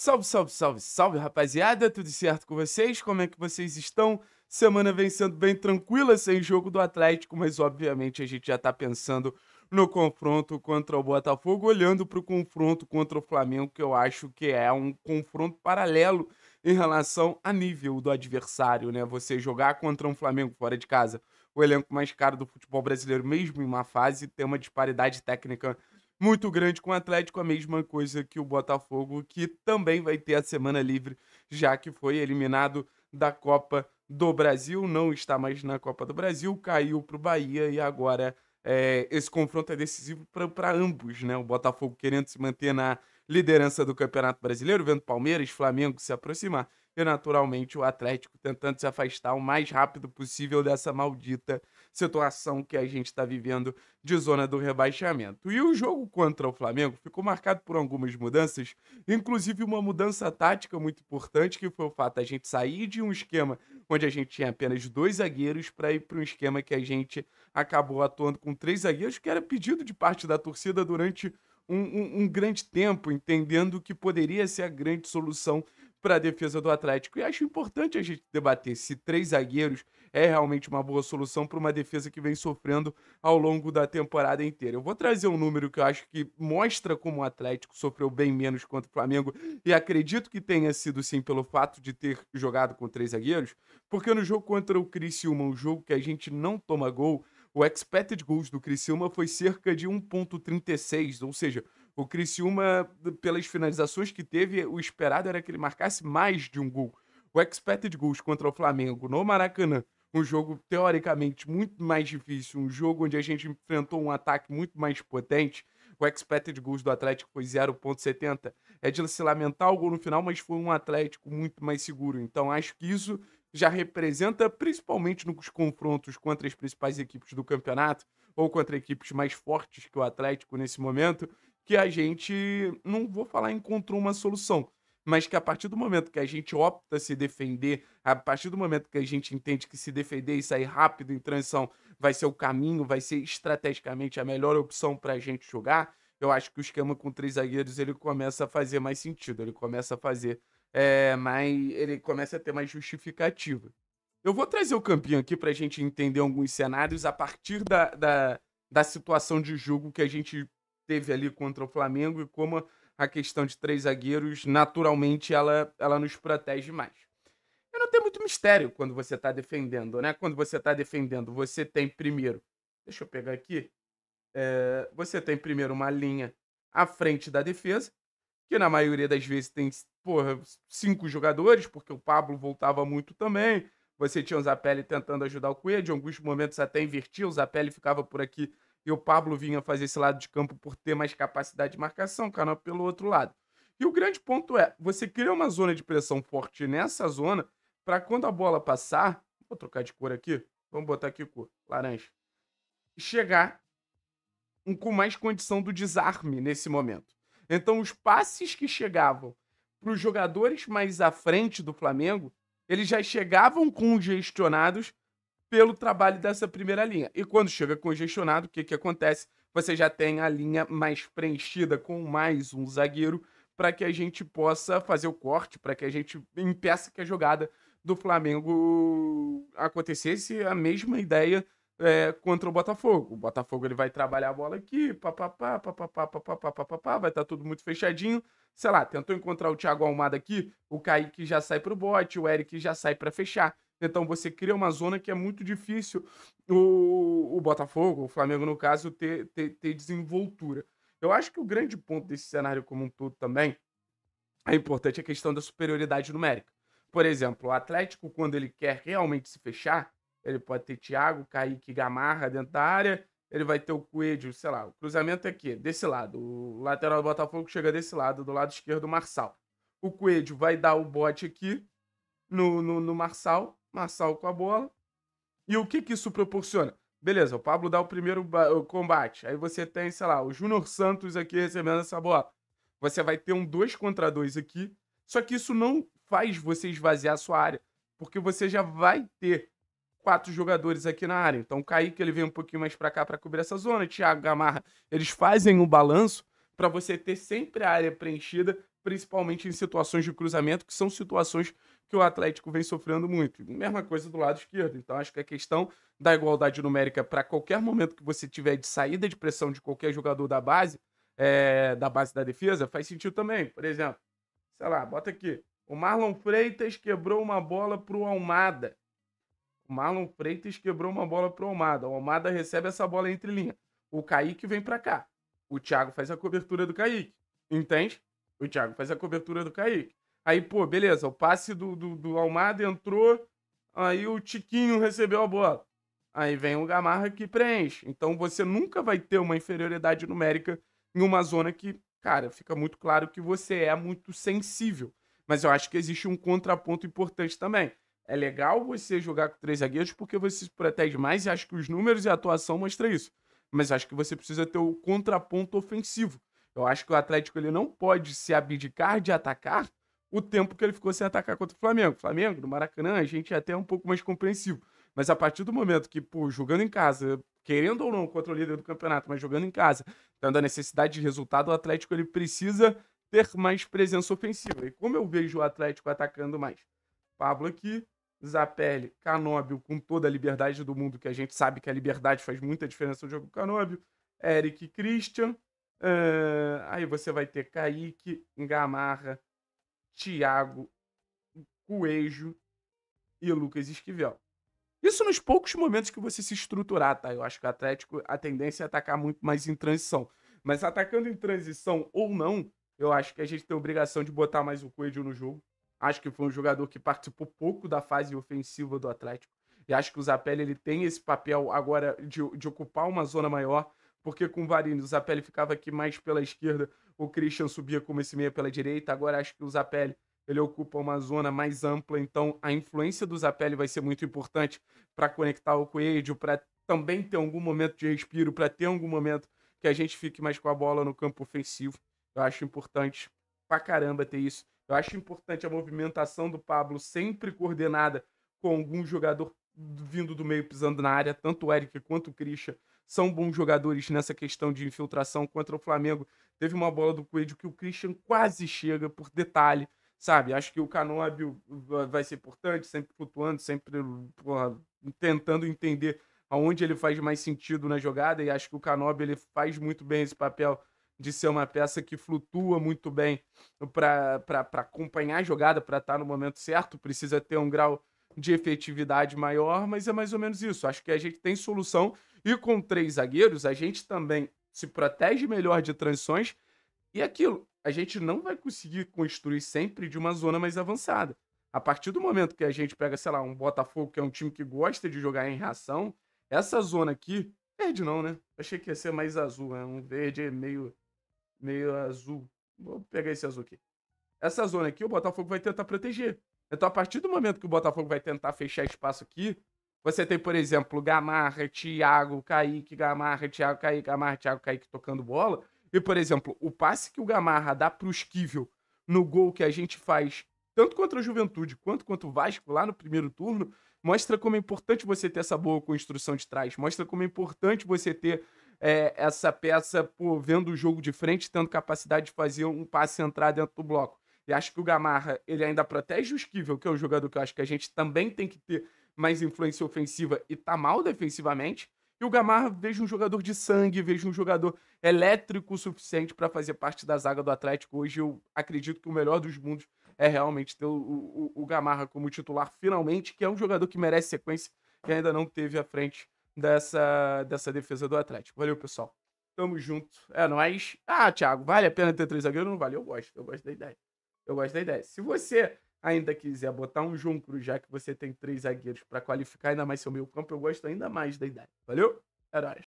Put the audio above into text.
Salve, salve, salve, salve, rapaziada! Tudo certo com vocês? Como é que vocês estão? Semana vem sendo bem tranquila sem jogo do Atlético, mas obviamente a gente já tá pensando no confronto contra o Botafogo, olhando para o confronto contra o Flamengo, que eu acho que é um confronto paralelo em relação a nível do adversário, né? Você jogar contra um Flamengo fora de casa, o elenco mais caro do futebol brasileiro, mesmo em uma fase, tem uma disparidade técnica muito grande com o Atlético, a mesma coisa que o Botafogo, que também vai ter a semana livre, já que foi eliminado da Copa do Brasil, não está mais na Copa do Brasil, caiu para o Bahia e agora é, esse confronto é decisivo para ambos, né? O Botafogo querendo se manter na liderança do Campeonato Brasileiro, vendo Palmeiras, Flamengo se aproximar e naturalmente o Atlético tentando se afastar o mais rápido possível dessa maldita situação que a gente está vivendo de zona do rebaixamento. E o jogo contra o Flamengo ficou marcado por algumas mudanças, inclusive uma mudança tática muito importante, que foi o fato de a gente sair de um esquema onde a gente tinha apenas dois zagueiros para ir para um esquema que a gente acabou atuando com três zagueiros, que era pedido de parte da torcida durante um, um, um grande tempo, entendendo que poderia ser a grande solução para a defesa do Atlético. E acho importante a gente debater se três zagueiros é realmente uma boa solução para uma defesa que vem sofrendo ao longo da temporada inteira. Eu vou trazer um número que eu acho que mostra como o Atlético sofreu bem menos contra o Flamengo, e acredito que tenha sido sim pelo fato de ter jogado com três zagueiros, porque no jogo contra o Criciúma, um jogo que a gente não toma gol, o expected goals do Criciúma foi cerca de 1.36, ou seja, o Criciúma, pelas finalizações que teve, o esperado era que ele marcasse mais de um gol. O expected goals contra o Flamengo no Maracanã, um jogo teoricamente muito mais difícil, um jogo onde a gente enfrentou um ataque muito mais potente. O expected goals do Atlético foi 0.70. É de se lamentar o gol no final, mas foi um Atlético muito mais seguro. Então acho que isso já representa, principalmente nos confrontos contra as principais equipes do campeonato, ou contra equipes mais fortes que o Atlético nesse momento, que a gente, não vou falar encontrou uma solução, mas que a partir do momento que a gente opta se defender, a partir do momento que a gente entende que se defender e sair rápido em transição vai ser o caminho, vai ser estrategicamente a melhor opção para a gente jogar, eu acho que o esquema com três zagueiros ele começa a fazer mais sentido, ele começa a fazer é, mais, ele começa a ter mais justificativa. Eu vou trazer o Campinho aqui para a gente entender alguns cenários a partir da, da, da situação de jogo que a gente teve ali contra o Flamengo e como a questão de três zagueiros, naturalmente, ela, ela nos protege mais. Eu não tem muito mistério quando você está defendendo, né? Quando você está defendendo, você tem primeiro. Deixa eu pegar aqui. É, você tem primeiro uma linha à frente da defesa, que na maioria das vezes tem, porra, cinco jogadores, porque o Pablo voltava muito também. Você tinha o Zapelli tentando ajudar o Coelho, em alguns momentos até invertia, o Zapelli ficava por aqui e o Pablo vinha fazer esse lado de campo por ter mais capacidade de marcação, o Canal pelo outro lado. E o grande ponto é, você cria uma zona de pressão forte nessa zona para quando a bola passar, vou trocar de cor aqui, vamos botar aqui cor, laranja, chegar com mais condição do desarme nesse momento. Então os passes que chegavam para os jogadores mais à frente do Flamengo, eles já chegavam congestionados pelo trabalho dessa primeira linha. E quando chega congestionado, o que, que acontece? Você já tem a linha mais preenchida com mais um zagueiro para que a gente possa fazer o corte, para que a gente impeça que a jogada do Flamengo acontecesse a mesma ideia é, contra o Botafogo. O Botafogo ele vai trabalhar a bola aqui, papapá, papapá, papapá, papapá, vai estar tá tudo muito fechadinho. Sei lá, tentou encontrar o Thiago Almada aqui, o Kaique já sai para o bote, o Eric já sai para fechar. Então você cria uma zona que é muito difícil o, o Botafogo, o Flamengo no caso, ter, ter, ter desenvoltura. Eu acho que o grande ponto desse cenário como um todo também é importante a questão da superioridade numérica. Por exemplo, o Atlético, quando ele quer realmente se fechar, ele pode ter Thiago, Kaique, Gamarra dentro da área, ele vai ter o Coelho, sei lá, o cruzamento é aqui, desse lado. O lateral do Botafogo chega desse lado, do lado esquerdo, o Marçal. O Coelho vai dar o bote aqui no, no, no Marçal Marçal com a bola. E o que, que isso proporciona? Beleza, o Pablo dá o primeiro combate. Aí você tem, sei lá, o Júnior Santos aqui recebendo essa bola. Você vai ter um 2 contra 2 aqui. Só que isso não faz você esvaziar a sua área. Porque você já vai ter quatro jogadores aqui na área. Então o Kaique ele vem um pouquinho mais para cá para cobrir essa zona. Thiago Gamarra, eles fazem o um balanço para você ter sempre a área preenchida principalmente em situações de cruzamento, que são situações que o Atlético vem sofrendo muito. Mesma coisa do lado esquerdo. Então, acho que a questão da igualdade numérica para qualquer momento que você tiver de saída de pressão de qualquer jogador da base, é, da base da defesa, faz sentido também. Por exemplo, sei lá, bota aqui. O Marlon Freitas quebrou uma bola pro Almada. O Marlon Freitas quebrou uma bola pro Almada. O Almada recebe essa bola entre linha. O Kaique vem para cá. O Thiago faz a cobertura do Kaique. Entende? O Thiago faz a cobertura do Kaique. Aí, pô, beleza, o passe do, do, do Almada entrou, aí o Tiquinho recebeu a bola. Aí vem o Gamarra que preenche. Então você nunca vai ter uma inferioridade numérica em uma zona que, cara, fica muito claro que você é muito sensível. Mas eu acho que existe um contraponto importante também. É legal você jogar com três zagueiros porque você se protege mais e acho que os números e a atuação mostram isso. Mas acho que você precisa ter o contraponto ofensivo. Eu acho que o Atlético ele não pode se abdicar de atacar o tempo que ele ficou sem atacar contra o Flamengo. Flamengo, no Maracanã, a gente é até um pouco mais compreensivo. Mas a partir do momento que, pô, jogando em casa, querendo ou não contra o líder do campeonato, mas jogando em casa, tendo a necessidade de resultado, o Atlético ele precisa ter mais presença ofensiva. E como eu vejo o Atlético atacando mais? Pablo aqui, Zapelli, Canóbio, com toda a liberdade do mundo, que a gente sabe que a liberdade faz muita diferença no jogo do Canóbio, Eric Christian, Uh, aí você vai ter Kaique, Gamarra, Thiago, Coelho e Lucas Esquivel. Isso nos poucos momentos que você se estruturar, tá? Eu acho que o Atlético, a tendência é atacar muito mais em transição. Mas atacando em transição ou não, eu acho que a gente tem a obrigação de botar mais o Coelho no jogo. Acho que foi um jogador que participou pouco da fase ofensiva do Atlético. E acho que o Zapelli ele tem esse papel agora de, de ocupar uma zona maior porque com o Varini o Zapelli ficava aqui mais pela esquerda, o Christian subia como esse meia pela direita. Agora acho que o Zapelli ele ocupa uma zona mais ampla, então a influência do Zapelli vai ser muito importante para conectar o Coelho, para também ter algum momento de respiro, para ter algum momento que a gente fique mais com a bola no campo ofensivo. Eu acho importante pra caramba ter isso. Eu acho importante a movimentação do Pablo sempre coordenada com algum jogador vindo do meio pisando na área, tanto o Eric quanto o Christian são bons jogadores nessa questão de infiltração contra o Flamengo. Teve uma bola do Coelho que o Christian quase chega por detalhe, sabe? Acho que o Canóbio vai ser importante, sempre flutuando, sempre porra, tentando entender aonde ele faz mais sentido na jogada, e acho que o Canóbio ele faz muito bem esse papel de ser uma peça que flutua muito bem para acompanhar a jogada, para estar tá no momento certo, precisa ter um grau de efetividade maior, mas é mais ou menos isso. Acho que a gente tem solução e com três zagueiros a gente também se protege melhor de transições e aquilo, a gente não vai conseguir construir sempre de uma zona mais avançada. A partir do momento que a gente pega, sei lá, um Botafogo, que é um time que gosta de jogar em reação, essa zona aqui, verde não, né? Achei que ia ser mais azul, é né? um verde meio, meio azul. Vou pegar esse azul aqui. Essa zona aqui, o Botafogo vai tentar proteger. Então, a partir do momento que o Botafogo vai tentar fechar espaço aqui, você tem, por exemplo, Gamarra, Thiago, Kaique, Gamarra, Thiago, Kaique, Gamarra, Thiago, Kaique tocando bola. E, por exemplo, o passe que o Gamarra dá para o Esquivel no gol que a gente faz, tanto contra a Juventude quanto contra o Vasco lá no primeiro turno, mostra como é importante você ter essa boa construção de trás, mostra como é importante você ter é, essa peça pô, vendo o jogo de frente, tendo capacidade de fazer um passe entrar dentro do bloco. E acho que o Gamarra, ele ainda protege o Esquivel, que é o jogador que eu acho que a gente também tem que ter mais influência ofensiva e tá mal defensivamente. E o Gamarra vejo um jogador de sangue, vejo um jogador elétrico o suficiente para fazer parte da zaga do Atlético. Hoje eu acredito que o melhor dos mundos é realmente ter o, o, o Gamarra como titular, finalmente, que é um jogador que merece sequência e ainda não teve à frente dessa, dessa defesa do Atlético. Valeu, pessoal. Tamo junto. É nóis. Ah, Thiago, vale a pena ter três zagueiros? Não vale. Eu gosto. Eu gosto da ideia. Eu gosto da ideia. Se você ainda quiser botar um Juncro, já que você tem três zagueiros para qualificar ainda mais seu meio campo, eu gosto ainda mais da ideia. Valeu? Heróis.